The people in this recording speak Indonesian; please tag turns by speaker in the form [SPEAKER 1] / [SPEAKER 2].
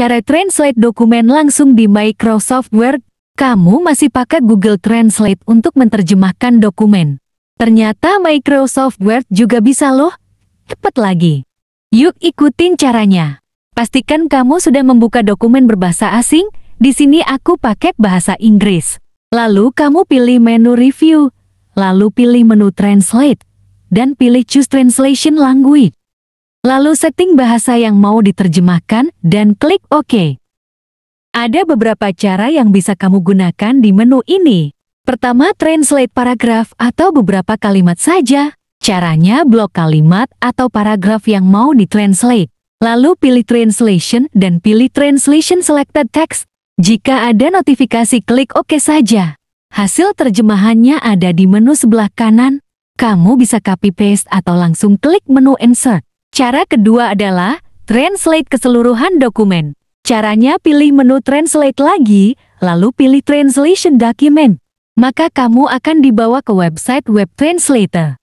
[SPEAKER 1] cara translate dokumen langsung di Microsoft Word, kamu masih pakai Google Translate untuk menerjemahkan dokumen. Ternyata Microsoft Word juga bisa loh. Cepat lagi. Yuk ikutin caranya. Pastikan kamu sudah membuka dokumen berbahasa asing, di sini aku pakai bahasa Inggris. Lalu kamu pilih menu review, lalu pilih menu translate, dan pilih choose translation language. Lalu setting bahasa yang mau diterjemahkan dan klik OK. Ada beberapa cara yang bisa kamu gunakan di menu ini. Pertama, translate paragraf atau beberapa kalimat saja. Caranya blok kalimat atau paragraf yang mau ditranslate. Lalu pilih translation dan pilih translation selected text. Jika ada notifikasi klik OK saja. Hasil terjemahannya ada di menu sebelah kanan. Kamu bisa copy paste atau langsung klik menu insert. Cara kedua adalah translate keseluruhan dokumen. Caranya pilih menu translate lagi, lalu pilih translation document. Maka kamu akan dibawa ke website web translator.